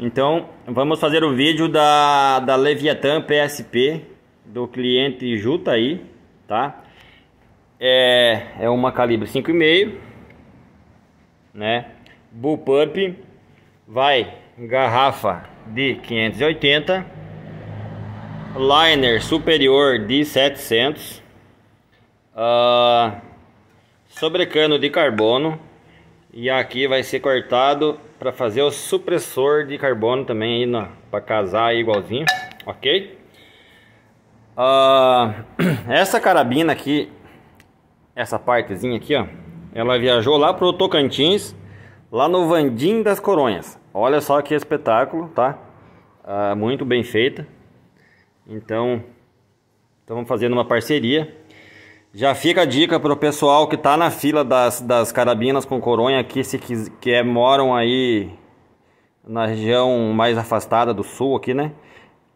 Então, vamos fazer o vídeo da, da Leviathan PSP do cliente Juta aí, tá? É, é uma calibre 5,5, né? Bullpup, vai garrafa de 580, liner superior de 700, uh, ah, sobrecano de carbono, e aqui vai ser cortado para fazer o supressor de carbono também aí para casar aí igualzinho, ok? Uh, essa carabina aqui, essa partezinha aqui, ó, ela viajou lá pro Tocantins, lá no Vandim das Coronhas. Olha só que espetáculo, tá? Uh, muito bem feita. Então, estamos então fazendo uma parceria já fica a dica para o pessoal que está na fila das, das carabinas com coronha aqui, se que, que é, moram aí na região mais afastada do sul aqui, né?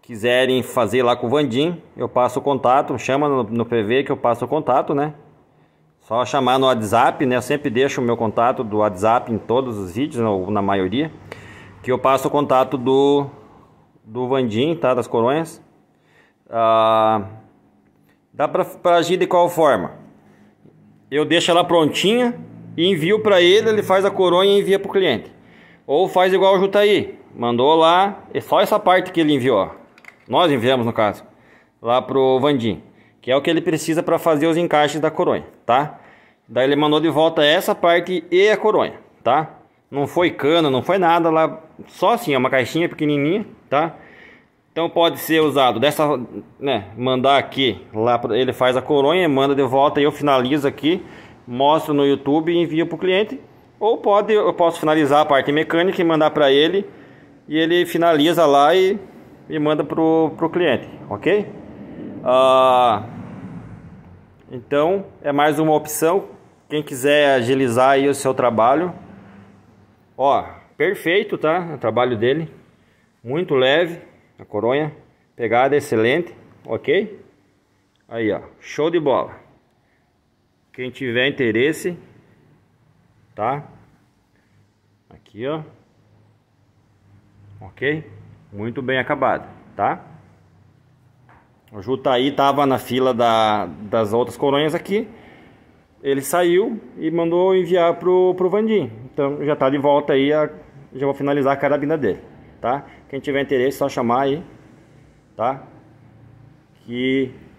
Quiserem fazer lá com o Vandim, eu passo o contato, chama no, no PV que eu passo o contato, né? Só chamar no WhatsApp, né? Eu sempre deixo o meu contato do WhatsApp em todos os vídeos, né? ou na maioria, que eu passo o contato do, do Vandim, tá? Das coronhas. Ah... Dá para agir de qual forma? Eu deixo ela prontinha e envio para ele, ele faz a coronha e envia para o cliente. Ou faz igual o Jutaí, mandou lá, é só essa parte que ele enviou, nós enviamos no caso, lá pro Vandim, que é o que ele precisa para fazer os encaixes da coronha, tá? Daí ele mandou de volta essa parte e a coronha, tá? Não foi cano, não foi nada lá, só assim, é uma caixinha pequenininha, tá? Então pode ser usado dessa, né, mandar aqui, lá ele faz a coronha, manda de volta e eu finalizo aqui, mostro no YouTube e envio para o cliente. Ou pode, eu posso finalizar a parte mecânica e mandar para ele e ele finaliza lá e, e manda para o cliente, ok? Ah, então é mais uma opção. Quem quiser agilizar aí o seu trabalho, ó, perfeito, tá? O trabalho dele, muito leve a coronha, pegada excelente, ok? Aí, ó, show de bola. Quem tiver interesse, tá? Aqui, ó. Ok? Muito bem acabado, tá? O Jutaí tava na fila da, das outras coronhas aqui. Ele saiu e mandou enviar pro, pro Vandim. Então já tá de volta aí, a, já vou finalizar a carabina dele tá? Quem tiver interesse, só chamar aí, tá? Que